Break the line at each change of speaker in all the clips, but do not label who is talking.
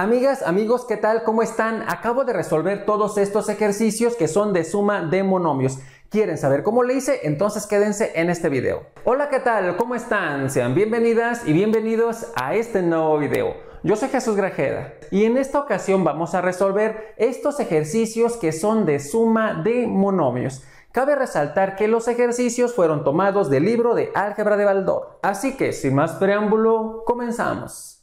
Amigas, amigos, ¿qué tal? ¿Cómo están? Acabo de resolver todos estos ejercicios que son de suma de monomios. ¿Quieren saber cómo le hice? Entonces quédense en este video. Hola, ¿qué tal? ¿Cómo están? Sean bienvenidas y bienvenidos a este nuevo video. Yo soy Jesús Grajeda y en esta ocasión vamos a resolver estos ejercicios que son de suma de monomios. Cabe resaltar que los ejercicios fueron tomados del libro de Álgebra de Baldor. Así que, sin más preámbulo, comenzamos.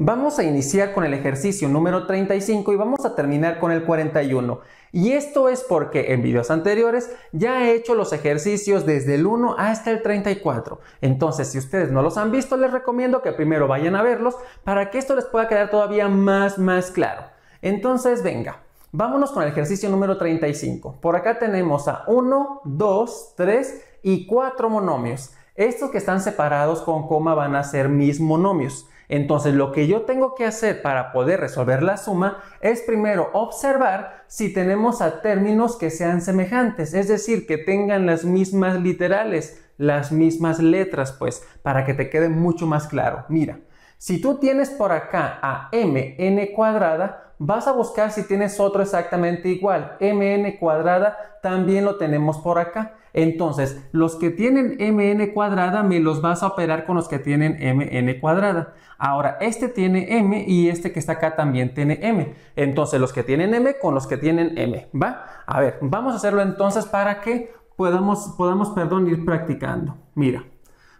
Vamos a iniciar con el ejercicio número 35 y vamos a terminar con el 41. Y esto es porque en videos anteriores ya he hecho los ejercicios desde el 1 hasta el 34. Entonces, si ustedes no los han visto, les recomiendo que primero vayan a verlos para que esto les pueda quedar todavía más, más claro. Entonces, venga, vámonos con el ejercicio número 35. Por acá tenemos a 1, 2, 3 y 4 monomios. Estos que están separados con coma van a ser mis monomios. Entonces lo que yo tengo que hacer para poder resolver la suma es primero observar si tenemos a términos que sean semejantes, es decir, que tengan las mismas literales, las mismas letras, pues, para que te quede mucho más claro. Mira, si tú tienes por acá a mn cuadrada, vas a buscar si tienes otro exactamente igual. mn cuadrada también lo tenemos por acá. Entonces, los que tienen mn cuadrada me los vas a operar con los que tienen mn cuadrada. Ahora, este tiene m y este que está acá también tiene m. Entonces, los que tienen m con los que tienen m, ¿va? A ver, vamos a hacerlo entonces para que podamos, podamos perdón, ir practicando. Mira,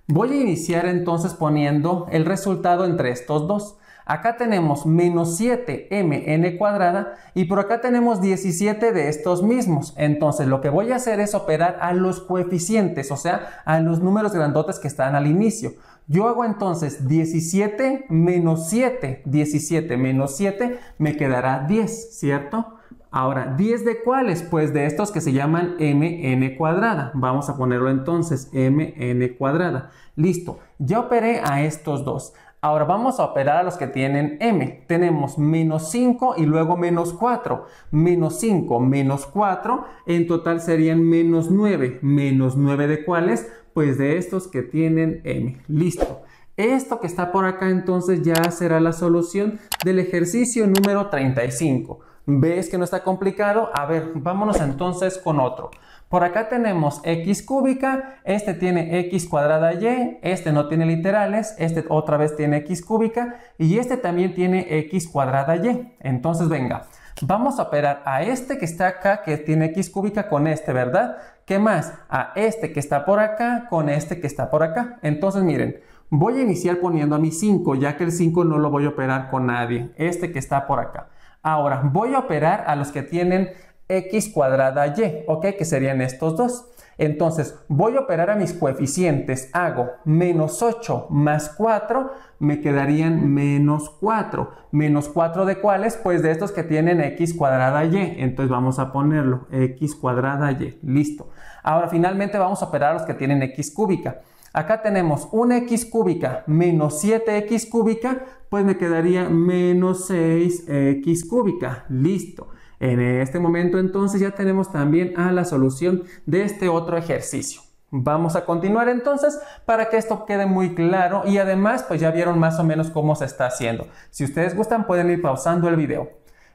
voy a iniciar entonces poniendo el resultado entre estos dos. Acá tenemos menos 7mn cuadrada y por acá tenemos 17 de estos mismos. Entonces lo que voy a hacer es operar a los coeficientes, o sea, a los números grandotes que están al inicio. Yo hago entonces 17 menos 7. 17 menos 7 me quedará 10, ¿cierto? Ahora, ¿10 de cuáles? Pues de estos que se llaman mn cuadrada. Vamos a ponerlo entonces, mn cuadrada. Listo, ya operé a estos dos. Ahora vamos a operar a los que tienen m. Tenemos menos 5 y luego menos 4. Menos 5, menos 4, en total serían menos 9. ¿Menos 9 de cuáles? Pues de estos que tienen m. Listo. Esto que está por acá entonces ya será la solución del ejercicio número 35. ¿Ves que no está complicado? A ver, vámonos entonces con otro. Por acá tenemos x cúbica, este tiene x cuadrada y, este no tiene literales, este otra vez tiene x cúbica y este también tiene x cuadrada y. Entonces, venga, vamos a operar a este que está acá, que tiene x cúbica con este, ¿verdad? ¿Qué más? A este que está por acá con este que está por acá. Entonces, miren, voy a iniciar poniendo a mi 5, ya que el 5 no lo voy a operar con nadie, este que está por acá. Ahora, voy a operar a los que tienen x cuadrada y, ¿ok? Que serían estos dos. Entonces, voy a operar a mis coeficientes. Hago menos 8 más 4, me quedarían menos 4. ¿Menos 4 de cuáles? Pues de estos que tienen x cuadrada y. Entonces vamos a ponerlo, x cuadrada y. Listo. Ahora, finalmente vamos a operar a los que tienen x cúbica. Acá tenemos una x cúbica menos 7x cúbica pues me quedaría menos 6x cúbica. Listo. En este momento entonces ya tenemos también a la solución de este otro ejercicio. Vamos a continuar entonces para que esto quede muy claro y además pues ya vieron más o menos cómo se está haciendo. Si ustedes gustan pueden ir pausando el video.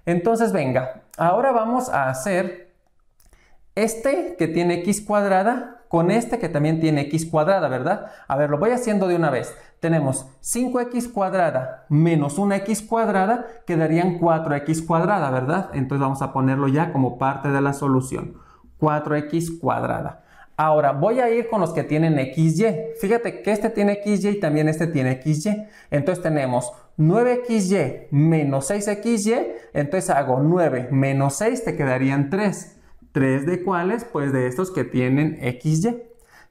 Entonces venga, ahora vamos a hacer este que tiene x cuadrada con este que también tiene x cuadrada, ¿verdad? A ver, lo voy haciendo de una vez tenemos 5x cuadrada menos 1x cuadrada, quedarían 4x cuadrada, ¿verdad? Entonces vamos a ponerlo ya como parte de la solución. 4x cuadrada. Ahora voy a ir con los que tienen xy. Fíjate que este tiene xy y también este tiene xy. Entonces tenemos 9xy menos 6xy. Entonces hago 9 menos 6, te quedarían 3. ¿Tres de cuáles? Pues de estos que tienen xy.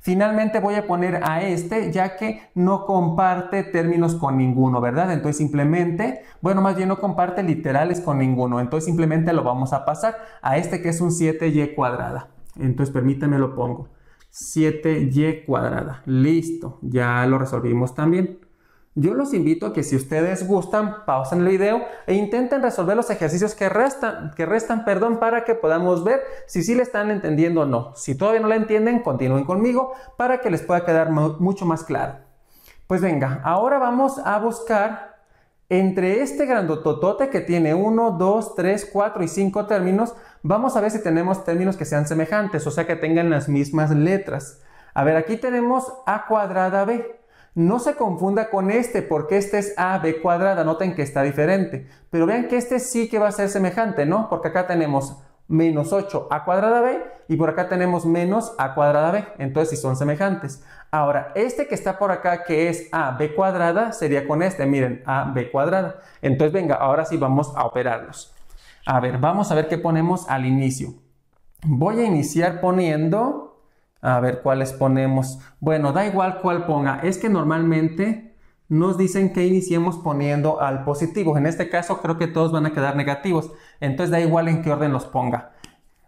Finalmente voy a poner a este ya que no comparte términos con ninguno, ¿verdad? Entonces simplemente, bueno, más bien no comparte literales con ninguno. Entonces simplemente lo vamos a pasar a este que es un 7y cuadrada. Entonces permítame lo pongo. 7y cuadrada. Listo, ya lo resolvimos también. Yo los invito a que si ustedes gustan, pausen el video e intenten resolver los ejercicios que restan, que restan, perdón, para que podamos ver si sí le están entendiendo o no. Si todavía no la entienden, continúen conmigo para que les pueda quedar mucho más claro. Pues venga, ahora vamos a buscar entre este grandototote que tiene 1, 2, 3, 4 y 5 términos, vamos a ver si tenemos términos que sean semejantes, o sea que tengan las mismas letras. A ver, aquí tenemos A cuadrada B. No se confunda con este, porque este es AB cuadrada, noten que está diferente. Pero vean que este sí que va a ser semejante, ¿no? Porque acá tenemos menos 8 a cuadrada b y por acá tenemos menos a cuadrada b, entonces sí son semejantes. Ahora, este que está por acá que es ab cuadrada sería con este, miren, ab cuadrada. Entonces venga, ahora sí vamos a operarlos. A ver, vamos a ver qué ponemos al inicio. Voy a iniciar poniendo a ver cuáles ponemos. Bueno, da igual cuál ponga. Es que normalmente nos dicen que iniciemos poniendo al positivo. En este caso creo que todos van a quedar negativos. Entonces da igual en qué orden los ponga.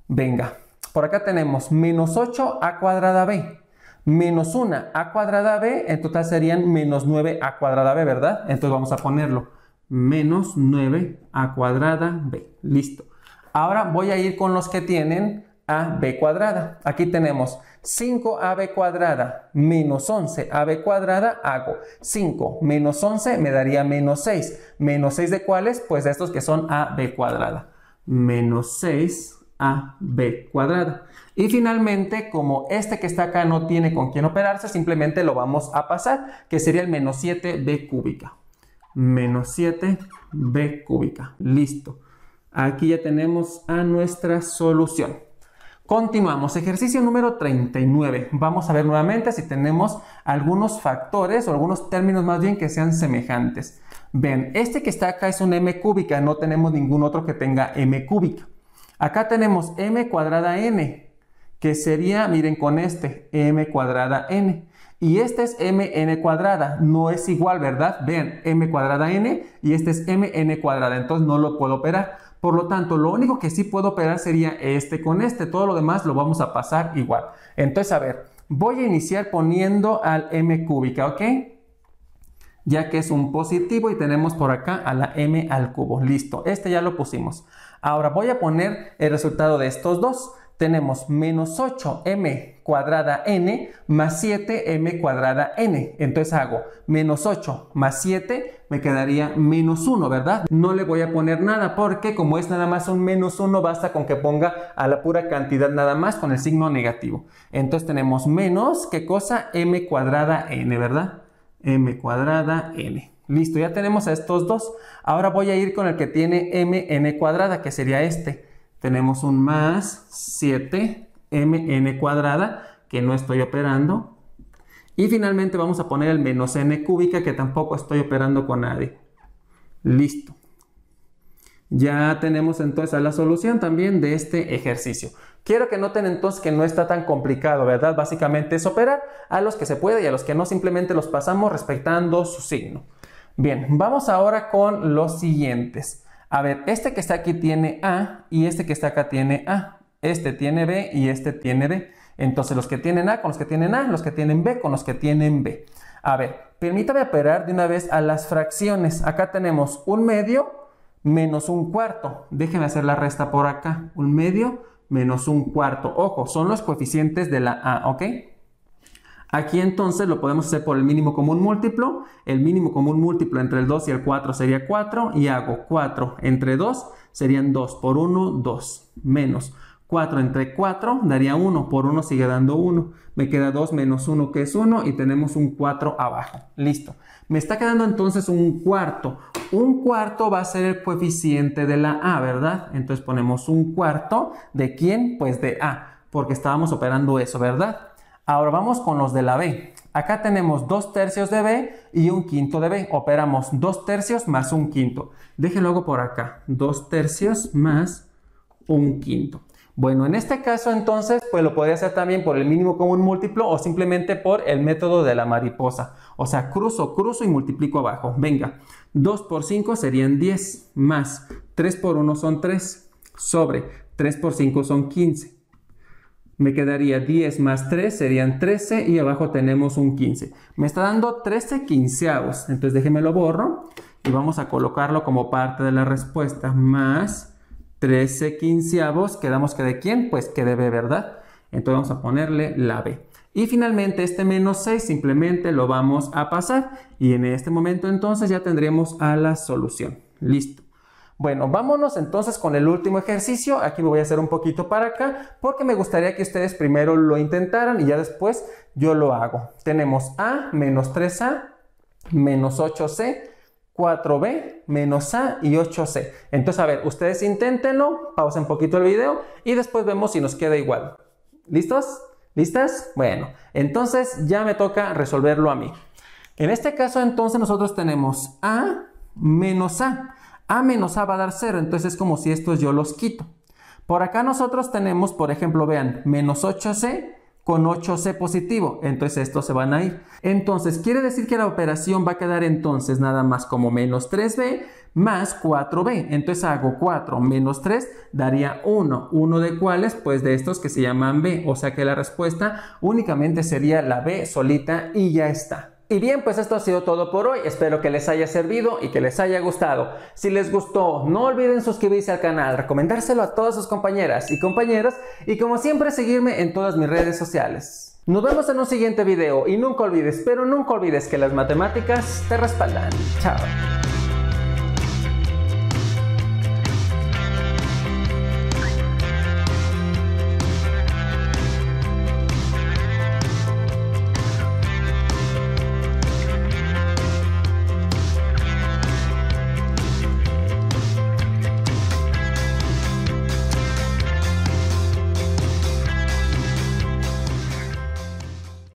Venga, por acá tenemos menos 8 a cuadrada b. Menos 1 a cuadrada b, en total serían menos 9 a cuadrada b, ¿verdad? Entonces vamos a ponerlo. Menos 9 a cuadrada b. Listo. Ahora voy a ir con los que tienen ab cuadrada. Aquí tenemos 5ab cuadrada menos 11ab cuadrada, hago 5 menos 11 me daría menos 6. ¿Menos 6 de cuáles? Pues de estos que son ab cuadrada. Menos 6ab cuadrada. Y finalmente, como este que está acá no tiene con quién operarse, simplemente lo vamos a pasar, que sería el menos 7b cúbica. Menos 7b cúbica. Listo. Aquí ya tenemos a nuestra solución. Continuamos, ejercicio número 39. Vamos a ver nuevamente si tenemos algunos factores o algunos términos más bien que sean semejantes. Ven, este que está acá es un m cúbica, no tenemos ningún otro que tenga m cúbica. Acá tenemos m cuadrada n, que sería, miren con este, m cuadrada n. Y este es n cuadrada, no es igual, ¿verdad? Ven, m cuadrada n y este es n cuadrada, entonces no lo puedo operar. Por lo tanto, lo único que sí puedo operar sería este con este. Todo lo demás lo vamos a pasar igual. Entonces, a ver, voy a iniciar poniendo al m cúbica, ¿ok? Ya que es un positivo y tenemos por acá a la m al cubo. Listo, este ya lo pusimos. Ahora voy a poner el resultado de estos dos tenemos menos 8m cuadrada n más 7m cuadrada n. Entonces hago menos 8 más 7 me quedaría menos 1, ¿verdad? No le voy a poner nada porque como es nada más un menos 1 basta con que ponga a la pura cantidad nada más con el signo negativo. Entonces tenemos menos, ¿qué cosa? m cuadrada n, ¿verdad? m cuadrada n. Listo, ya tenemos a estos dos. Ahora voy a ir con el que tiene mn cuadrada, que sería este tenemos un más 7mn cuadrada que no estoy operando. Y finalmente vamos a poner el menos n cúbica que tampoco estoy operando con nadie. Listo. Ya tenemos entonces la solución también de este ejercicio. Quiero que noten entonces que no está tan complicado, ¿verdad? Básicamente es operar a los que se puede y a los que no simplemente los pasamos respetando su signo. Bien, vamos ahora con los siguientes. A ver, este que está aquí tiene A y este que está acá tiene A. Este tiene B y este tiene B. Entonces los que tienen A con los que tienen A, los que tienen B con los que tienen B. A ver, permítame operar de una vez a las fracciones. Acá tenemos un medio menos un cuarto. Déjenme hacer la resta por acá. Un medio menos un cuarto. Ojo, son los coeficientes de la A, ¿ok? Aquí entonces lo podemos hacer por el mínimo común múltiplo. El mínimo común múltiplo entre el 2 y el 4 sería 4 y hago 4 entre 2 serían 2 por 1, 2 menos 4 entre 4 daría 1, por 1 sigue dando 1. Me queda 2 menos 1 que es 1 y tenemos un 4 abajo. Listo. Me está quedando entonces un cuarto. Un cuarto va a ser el coeficiente de la A, ¿verdad? Entonces ponemos un cuarto de quién? Pues de A, porque estábamos operando eso, ¿verdad? Ahora vamos con los de la B. Acá tenemos dos tercios de B y un quinto de B. Operamos dos tercios más un quinto. Déjenlo hago por acá. Dos tercios más un quinto. Bueno, en este caso entonces, pues lo podría hacer también por el mínimo común múltiplo o simplemente por el método de la mariposa. O sea, cruzo, cruzo y multiplico abajo. Venga, 2 por 5 serían 10, más 3 por 1 son 3, sobre 3 por 5 son 15, me quedaría 10 más 3 serían 13 y abajo tenemos un 15. Me está dando 13 quinceavos, entonces déjeme lo borro y vamos a colocarlo como parte de la respuesta. Más 13 quinceavos, quedamos que de quién, pues que de B, ¿verdad? Entonces vamos a ponerle la B. Y finalmente este menos 6 simplemente lo vamos a pasar y en este momento entonces ya tendríamos a la solución. Listo. Bueno, vámonos entonces con el último ejercicio. Aquí me voy a hacer un poquito para acá porque me gustaría que ustedes primero lo intentaran y ya después yo lo hago. Tenemos A menos 3A menos 8C, 4B menos A y 8C. Entonces, a ver, ustedes inténtenlo, pausen un poquito el video y después vemos si nos queda igual. ¿Listos? ¿Listas? Bueno, entonces ya me toca resolverlo a mí. En este caso, entonces, nosotros tenemos A menos A. A menos A va a dar 0, entonces es como si estos yo los quito. Por acá nosotros tenemos, por ejemplo, vean, menos 8C con 8C positivo, entonces estos se van a ir. Entonces quiere decir que la operación va a quedar entonces nada más como menos 3B más 4B. Entonces hago 4 menos 3 daría 1. ¿Uno de cuáles? Pues de estos que se llaman B. O sea que la respuesta únicamente sería la B solita y ya está. Y bien, pues esto ha sido todo por hoy. Espero que les haya servido y que les haya gustado. Si les gustó, no olviden suscribirse al canal, recomendárselo a todas sus compañeras y compañeras y como siempre seguirme en todas mis redes sociales. Nos vemos en un siguiente video y nunca olvides, pero nunca olvides que las matemáticas te respaldan. Chao.